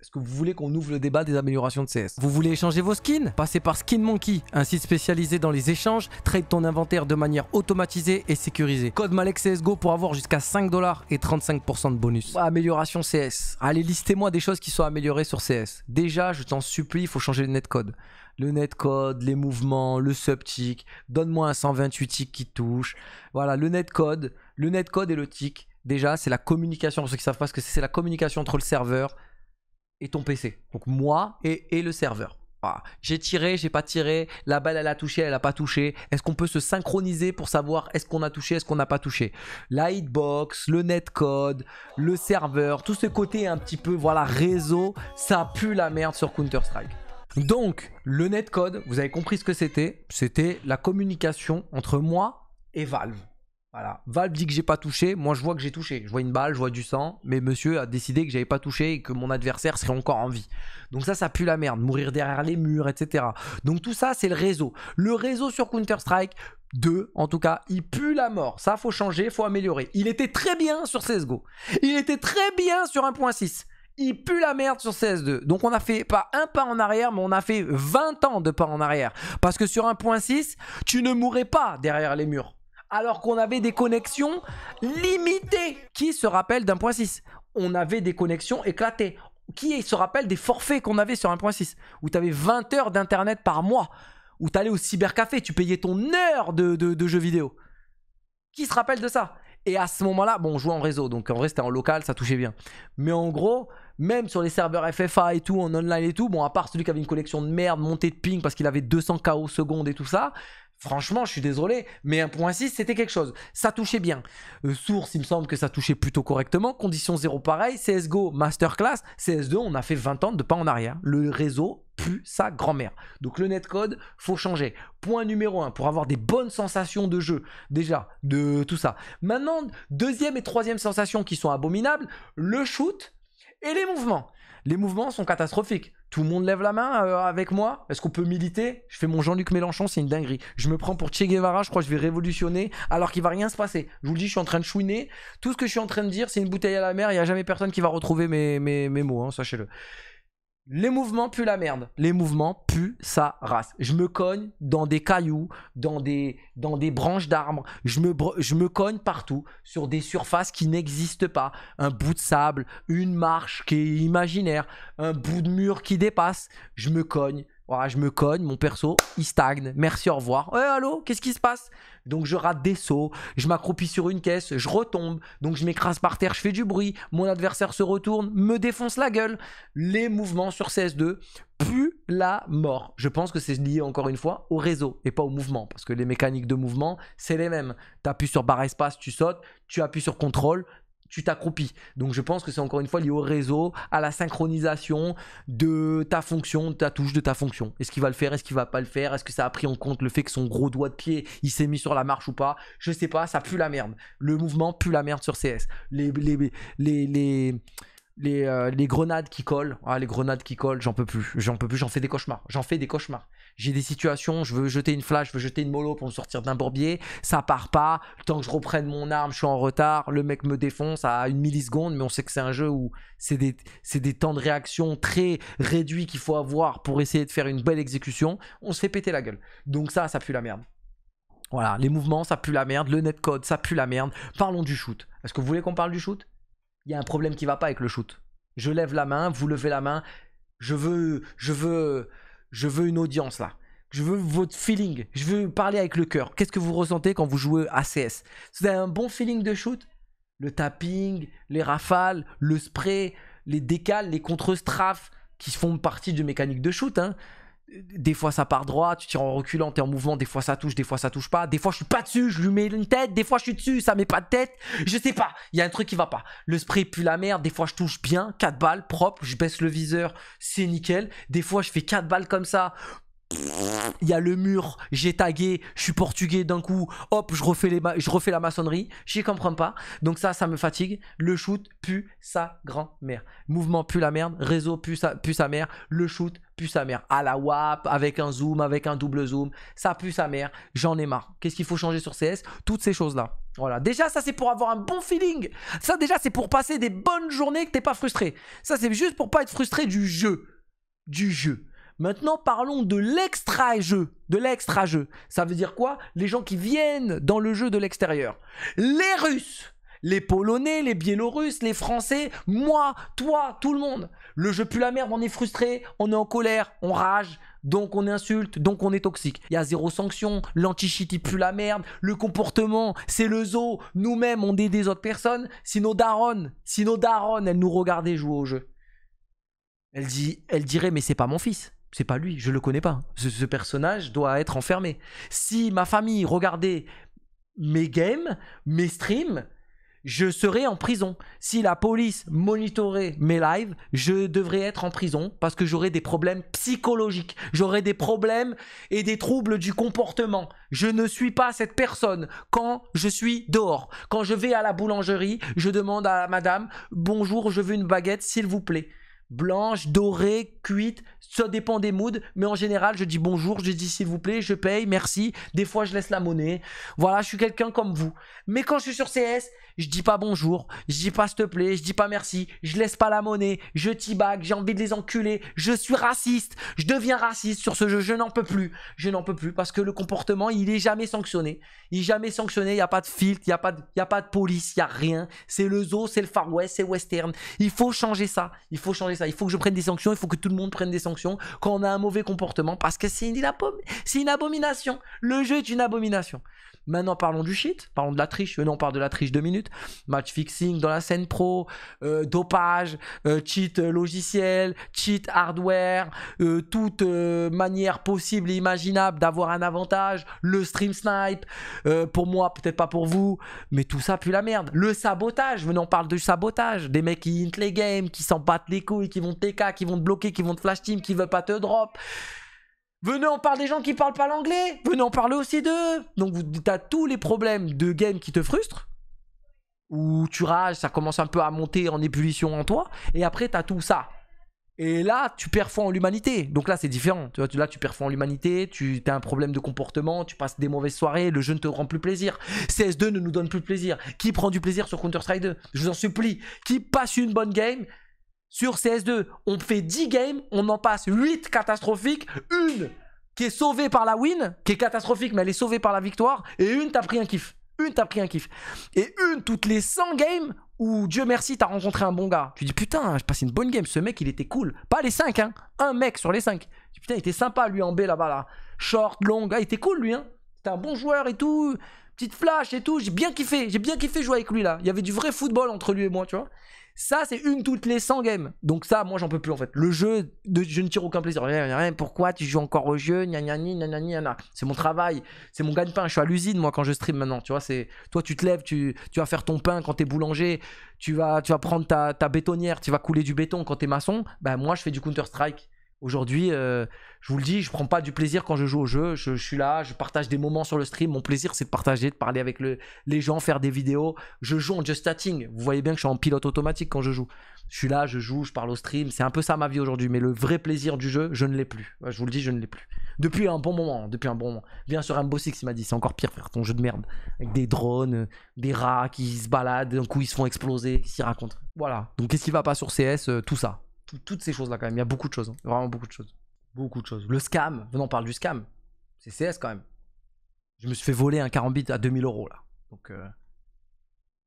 Est-ce que vous voulez qu'on ouvre le débat des améliorations de CS Vous voulez échanger vos skins Passez par Skin Monkey, un site spécialisé dans les échanges, trade ton inventaire de manière automatisée et sécurisée. Code Malek CSGO pour avoir jusqu'à 5 dollars et 35% de bonus. Amélioration CS. Allez, listez-moi des choses qui sont améliorées sur CS. Déjà, je t'en supplie, il faut changer le netcode le netcode, les mouvements, le sub-tick. donne-moi un 128 tick qui touche. Voilà, le netcode, le netcode et le tick. Déjà, c'est la communication, pour ceux qui ne savent pas ce que c'est, c'est la communication entre le serveur et ton PC. Donc moi et, le serveur. J'ai tiré, j'ai pas tiré, la balle elle a touché, elle a pas touché. Est-ce qu'on peut se synchroniser pour savoir est-ce qu'on a touché, est-ce qu'on n'a pas touché La hitbox, le netcode, le serveur, tout ce côté un petit peu, voilà, réseau, ça pue la merde sur Counter-Strike. Donc, le netcode, vous avez compris ce que c'était C'était la communication entre moi et Valve. Voilà. Valve dit que j'ai pas touché. Moi, je vois que j'ai touché. Je vois une balle, je vois du sang. Mais monsieur a décidé que j'avais pas touché et que mon adversaire serait encore en vie. Donc ça, ça pue la merde. Mourir derrière les murs, etc. Donc tout ça, c'est le réseau. Le réseau sur Counter-Strike 2, en tout cas, il pue la mort. Ça, faut changer, faut améliorer. Il était très bien sur CSGO. Il était très bien sur 1.6 il pue la merde sur CS2. Donc on a fait pas un pas en arrière, mais on a fait 20 ans de pas en arrière. Parce que sur 1.6, tu ne mourrais pas derrière les murs alors qu'on avait des connexions limitées. Qui se rappelle d'un point 6 On avait des connexions éclatées. Qui se rappelle des forfaits qu'on avait sur 1.6 Où tu avais 20 heures d'internet par mois Où t'allais au cybercafé, tu payais ton heure de, de, jeux vidéo Qui se rappelle de ça et à ce moment-là, bon, on jouait en réseau, donc en vrai c'était en local, ça touchait bien. Mais en gros, même sur les serveurs FFA et tout, en online et tout, bon, à part celui qui avait une collection de merde, montée de ping parce qu'il avait 200 KO secondes et tout ça, Franchement, je suis désolé, mais 1.6, c'était quelque chose. Ça touchait bien. Euh, source, il me semble que ça touchait plutôt correctement. Condition 0, pareil. CSGO, masterclass. CS2, on a fait 20 ans de pas en arrière. Le réseau pue sa grand-mère. Donc le netcode, faut changer. Point numéro 1, pour avoir des bonnes sensations de jeu, déjà, de tout ça. Maintenant, deuxième et troisième sensations qui sont abominables, le shoot et les mouvements. Les mouvements sont catastrophiques. Tout le monde lève la main euh, avec moi Est-ce qu'on peut militer Je fais mon Jean-Luc Mélenchon, c'est une dinguerie. Je me prends pour Che Guevara, je crois que je vais révolutionner alors qu'il va rien se passer. Je vous le dis, je suis en train de chouiner. Tout ce que je suis en train de dire, c'est une bouteille à la mer, il n'y a jamais personne qui va retrouver mes, mes, mots, hein, sachez-le. Les mouvements puent la merde. Les mouvements puent sa race. Je me cogne dans des cailloux, dans des, dans des branches d'arbres. je me cogne partout, sur des surfaces qui n'existent pas. Un bout de sable, une marche qui est imaginaire, un bout de mur qui dépasse. Je me cogne je me cogne, mon perso, il stagne. Merci, au revoir. Ouais, eh, allô, qu'est-ce qui se passe Donc je rate des sauts, je m'accroupis sur une caisse, je retombe, donc je m'écrase par terre, je fais du bruit, mon adversaire se retourne, me défonce la gueule. Les mouvements sur CS2 plus la mort. Je pense que c'est lié encore une fois au réseau et pas au mouvement, parce que les mécaniques de mouvement, c'est les mêmes. Tu appuies sur barre espace, tu sautes, tu appuies sur contrôle, tu t'accroupis. Donc je pense que c'est encore une fois lié au réseau, à la synchronisation de ta fonction, de ta touche, de ta fonction. Est-ce qu'il va le faire, est-ce qu'il va pas le faire, est-ce que ça a pris en compte le fait que son gros doigt de pied, il s'est mis sur la marche ou pas Je sais pas, ça pue la merde. Le mouvement pue la merde sur CS. Les les euh, les grenades qui collent, ah, les grenades qui collent, j'en peux plus, j'en peux plus, j'en fais des cauchemars, j'en fais des cauchemars j'ai des situations, je veux jeter une flash, je veux jeter une mollo pour me sortir d'un bourbier, ça part pas, le temps que je reprenne mon arme, je suis en retard, le mec me défonce à une milliseconde, mais on sait que c'est un jeu où c'est des, des temps de réaction très réduits qu'il faut avoir pour essayer de faire une belle exécution, on se fait péter la gueule. Donc ça, ça pue la merde. Voilà, les mouvements, ça pue la merde, le netcode, ça pue la merde. Parlons du shoot. Est-ce que vous voulez qu'on parle du shoot Il y a un problème qui va pas avec le shoot. Je lève la main, vous levez la main. Je veux, je veux, je veux une audience là. Je veux votre feeling. Je veux parler avec le cœur. Qu'est-ce que vous ressentez quand vous jouez ACS Vous avez un bon feeling de shoot Le tapping, les rafales, le spray, les décales, les contre-strafes qui font partie de mécanique de shoot. Hein des fois ça part droit, tu tires en reculant, t'es en mouvement, des fois ça touche, des fois ça touche pas, des fois je suis pas dessus, je lui mets une tête, des fois je suis dessus, ça met pas de tête, je sais pas, il y a un truc qui va pas. Le spray pue la merde, des fois je touche bien, 4 balles, propre, je baisse le viseur, c'est nickel, des fois je fais 4 balles comme ça, il y a le mur, j'ai tagué, je suis portugais d'un coup, hop, je refais, la maçonnerie, j'y comprends pas. Donc ça, ça me fatigue. Le shoot pue sa grand-mère. Mouvement pue la merde, réseau pue sa, pue sa mère, le shoot pue sa mère. À la WAP, avec un zoom, avec un double zoom, ça pue sa mère, j'en ai marre. Qu'est-ce qu'il faut changer sur CS Toutes ces choses-là. Voilà, déjà ça c'est pour avoir un bon feeling. Ça déjà c'est pour passer des bonnes journées que t'es pas frustré. Ça c'est juste pour pas être frustré du jeu. Du jeu. Maintenant, parlons de l'extra-jeu. De l'extra-jeu. Ça veut dire quoi Les gens qui viennent dans le jeu de l'extérieur. Les Russes les Polonais, les Biélorusses, les Français, moi, toi, tout le monde. Le jeu pue la merde, on est frustré, on est en colère, on rage, donc on insulte, donc on est toxique. Il y a zéro sanction, l'anti-shit pue la merde, le comportement, c'est le zoo, nous-mêmes on est des autres personnes. Si nos daronnes, si nos daronnes, elles nous regardaient jouer au jeu, Elle dit, elles diraient mais c'est pas mon fils c'est pas lui, je le connais pas. Ce, personnage doit être enfermé. Si ma famille regardait mes games, mes streams, je serais en prison. Si la police monitorait mes lives, je devrais être en prison parce que j'aurais des problèmes psychologiques, j'aurais des problèmes et des troubles du comportement. Je ne suis pas cette personne quand je suis dehors. Quand je vais à la boulangerie, je demande à madame "Bonjour, je veux une baguette s'il vous plaît." blanche, dorée, cuite, ça dépend des moods, mais en général je dis bonjour, je dis s'il vous plaît, je paye, merci, des fois je laisse la monnaie, voilà, je suis quelqu'un comme vous. Mais quand je suis sur CS, je dis pas bonjour, je dis pas s'il te plaît, je dis pas merci, je laisse pas la monnaie, je t'y bague, j'ai envie de les enculer, je suis raciste, je deviens raciste sur ce jeu, je n'en peux plus, je n'en peux plus, parce que le comportement, il est jamais sanctionné, il est jamais sanctionné, il n'y a pas de filtre, il n'y a, pas y a pas de police, il y a rien, c'est le zoo, c'est le Far West, c'est western, il faut changer ça, il faut changer il faut que je prenne des sanctions, il faut que tout le monde prenne des sanctions quand on a un mauvais comportement parce que c'est une abomination. Le jeu est une abomination. Maintenant, parlons du cheat, parlons de la triche. Euh, non, on parle de la triche deux minutes. Match fixing dans la scène pro, euh, dopage, euh, cheat euh, logiciel, cheat hardware, toute manière possible et imaginable d'avoir un avantage, le stream snipe, pour moi, peut-être pas pour vous, mais tout ça pue la merde. Le sabotage, venez, on parle de sabotage. Des mecs qui hint les games, qui s'en battent les couilles, qui vont TK, qui vont te bloquer, qui vont te flash team, qui veulent pas te drop. Venez, on parle des gens qui parlent pas l'anglais. Venez, on parle aussi d'eux. Donc, t'as tous les problèmes de game qui te frustrent. Où tu rages, ça commence un peu à monter en ébullition en toi. Et après, t'as tout ça. Et là, tu perds en l'humanité. Donc là, c'est différent. Tu là, tu perds en l'humanité, tu as un problème de comportement, tu passes des mauvaises soirées, le jeu ne te rend plus plaisir. CS2 ne nous donne plus plaisir. Qui prend du plaisir sur Counter-Strike 2 Je vous en supplie. Qui passe une bonne game sur CS2, on fait 10 games, on en passe 8 catastrophiques, une qui est sauvée par la win, qui est catastrophique mais elle est sauvée par la victoire, et une t'as pris un kiff. Une t'as pris un kiff. Et une toutes les 100 games où Dieu merci t'as rencontré un bon gars. Tu dis putain, j'ai passé une bonne game, ce mec il était cool. Pas les 5 hein, un mec sur les 5. Putain, il était sympa lui en B là-bas là. Short, long, ah, il était cool lui hein. C'était un bon joueur et tout petite flash et tout. J'ai bien kiffé, j'ai bien kiffé jouer avec lui là. Il y avait du vrai football entre lui et moi, tu vois. Ça, c'est une toutes les 100 games. Donc ça, moi, j'en peux plus en fait. Le jeu, je ne tire aucun plaisir. Rien, rien, pourquoi tu joues encore au jeu C'est mon travail, c'est mon gagne-pain. Je suis à l'usine moi quand je stream maintenant, tu vois. C'est toi, tu te lèves, tu, tu vas faire ton pain quand t'es boulanger, tu vas, tu vas prendre ta, ta bétonnière, tu vas couler du béton quand t'es maçon. Ben moi, je fais du Counter Strike. Aujourd'hui, euh, je vous le dis, je prends pas du plaisir quand je joue au jeu. Je, suis là, je partage des moments sur le stream. Mon plaisir, c'est de partager, de parler avec les gens, faire des vidéos. Je joue en just Vous voyez bien que je suis en pilote automatique quand je joue. Je suis là, je joue, je parle au stream. C'est un peu ça ma vie aujourd'hui. Mais le vrai plaisir du jeu, je ne l'ai plus. Je vous le dis, je ne l'ai plus. Depuis un bon moment, hein, depuis un bon moment. Viens sur Rainbow Six, il m'a dit, c'est encore pire, faire ton jeu de merde. Avec des drones, euh, des rats qui se baladent, d'un coup ils se font exploser, s'y racontent. Voilà. Donc qu'est-ce qui va pas sur CS euh, Tout ça toutes ces choses-là quand même. Il y a beaucoup de choses, hein. vraiment beaucoup de choses. Beaucoup de choses. Le scam, venons, parler parle du scam. C'est CS quand même. Je me suis fait voler un carambit à 2000 euros là. Donc euh,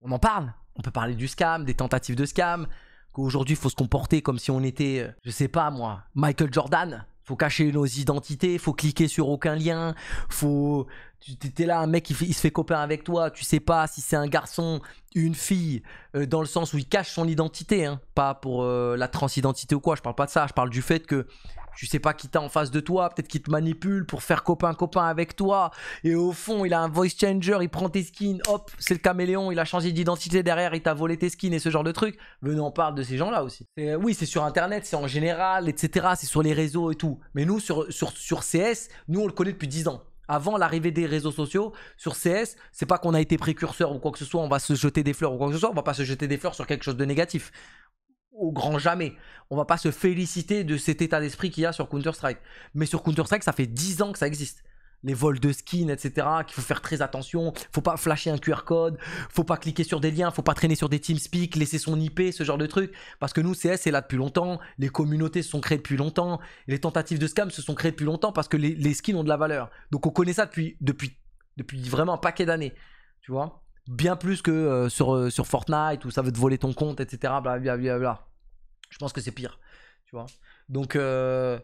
on en parle. On peut parler du scam, des tentatives de scam. Qu'aujourd'hui il faut se comporter comme si on était, euh, je sais pas moi, Michael Jordan. Faut cacher nos identités, faut cliquer sur aucun lien, faut 'étais là un mec il, se fait copain avec toi tu sais pas si c'est un garçon une fille euh, dans le sens où il cache son identité hein. pas pour euh, la transidentité ou quoi je parle pas de ça je parle du fait que tu sais pas qui t'as en face de toi peut-être qu'il te manipule pour faire copain copain avec toi et au fond il a un voice changer il prend tes skins hop c'est le caméléon il a changé d'identité derrière il t'a volé tes skins et ce genre de truc venons on parle de ces gens là aussi euh, oui c'est sur internet c'est en général etc c'est sur les réseaux et tout mais nous sur, sur CS nous on le connaît depuis 10 ans avant l'arrivée des réseaux sociaux sur CS, c'est pas qu'on a été précurseur ou quoi que ce soit, on va se jeter des fleurs ou quoi que ce soit, on va pas se jeter des fleurs sur quelque chose de négatif. Au grand jamais. On va pas se féliciter de cet état d'esprit qu'il y a sur Counter-Strike. Mais sur Counter-Strike, ça fait 10 ans que ça existe les vols de skins, etc. Qu'il faut faire très attention. Faut pas flasher un QR code. Faut pas cliquer sur des liens. Faut pas traîner sur des TeamSpeak, laisser son IP, ce genre de truc. Parce que nous, CS c'est là depuis longtemps. Les communautés se sont créées depuis longtemps. Les tentatives de scam se sont créées depuis longtemps parce que les, skins ont de la valeur. Donc on connaît ça depuis, depuis, depuis vraiment un paquet d'années. Tu vois Bien plus que euh, euh, sur, Fortnite où ça veut te voler ton compte, etc. Blablabla. Je pense que c'est pire. Tu vois Donc. Euh,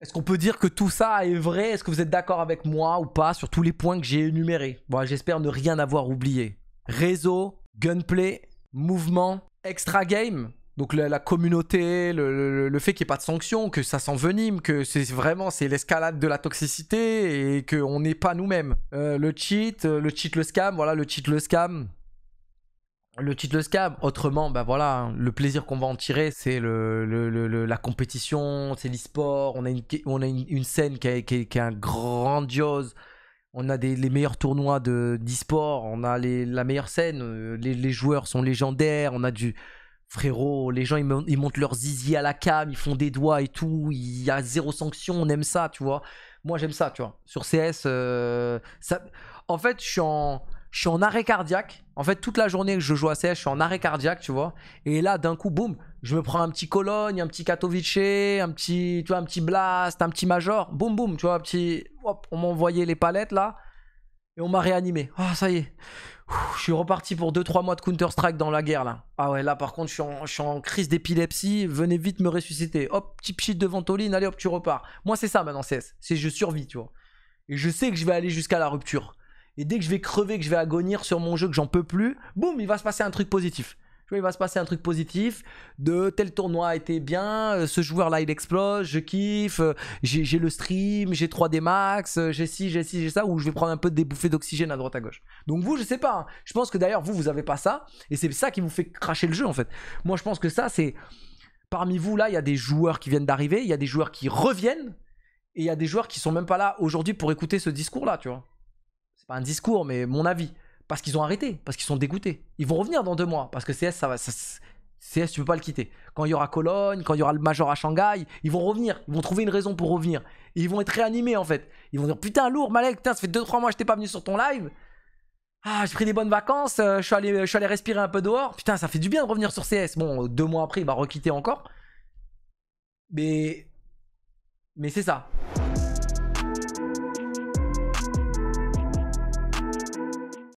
est-ce qu'on peut dire que tout ça est vrai Est-ce que vous êtes d'accord avec moi ou pas sur tous les points que j'ai énumérés Bon, j'espère ne rien avoir oublié. Réseau, gunplay, mouvement, extra game, donc la, communauté, le, fait qu'il n'y ait pas de sanctions, que ça s'envenime, que c'est vraiment c'est l'escalade de la toxicité et qu'on n'est pas nous-mêmes. Euh, le cheat, euh, le cheat, le scam, voilà, le cheat, le scam le titre le scam autrement bah voilà hein, le plaisir qu'on va en tirer c'est le, la compétition c'est l'e-sport on a une on a une, scène qui est, qui, grandiose on a des, les meilleurs tournois de on a les, la meilleure scène euh, les, les, joueurs sont légendaires on a du frérot les gens ils, montent leur zizi à la cam ils font des doigts et tout il y a zéro sanction on aime ça tu vois moi j'aime ça tu vois sur CS euh, ça en fait je suis en je suis en arrêt cardiaque. En fait, toute la journée que je joue à CS, je suis en arrêt cardiaque, tu vois. Et là, d'un coup, boum, je me prends un petit Cologne, un petit Katowice, un petit, tu vois, un petit Blast, un petit Major. Boum, boum, tu vois, petit. Hop, on m'a envoyé les palettes là. Et on m'a réanimé. Ah, oh, ça y est. je suis reparti pour 2-3 mois de Counter-Strike dans la guerre là. Ah ouais, là par contre, je suis en, crise d'épilepsie. Venez vite me ressusciter. Hop, petit pchit de ventoline. Allez, hop, tu repars. Moi, c'est ça maintenant, CS. C'est je survis, tu vois. Et je sais que je vais aller jusqu'à la rupture. Et dès que je vais crever, que je vais agonir sur mon jeu, que j'en peux plus, boum, il va se passer un truc positif. Il va se passer un truc positif de tel tournoi a été bien, euh, ce joueur-là il explose, je kiffe, euh, j'ai le stream, j'ai 3D max, euh, j'ai ci, j'ai ci, j'ai ça, ou je vais prendre un peu de bouffées d'oxygène à droite à gauche. Donc vous, je sais pas. Hein. Je pense que d'ailleurs vous, vous avez pas ça, et c'est ça qui vous fait cracher le jeu en fait. Moi, je pense que ça, c'est parmi vous là, il y a des joueurs qui viennent d'arriver, il y a des joueurs qui reviennent, et il y a des joueurs qui sont même pas là aujourd'hui pour écouter ce discours-là, tu vois pas un discours, mais mon avis. Parce qu'ils ont arrêté, parce qu'ils sont dégoûtés. Ils vont revenir dans deux mois, parce que CS, ça va, CS, tu peux pas le quitter. Quand il y aura Cologne, quand il y aura le Major à Shanghai, ils vont revenir. Ils vont trouver une raison pour revenir. ils vont être réanimés, en fait. Ils vont dire Putain, lourd, Malek, ça fait 2-3 mois que je t'ai pas venu sur ton live. Ah, j'ai pris des bonnes vacances, euh, je, suis allé, allé respirer un peu dehors. Putain, ça fait du bien de revenir sur CS. Bon, deux mois après, il va requitter encore. Mais. Mais c'est ça.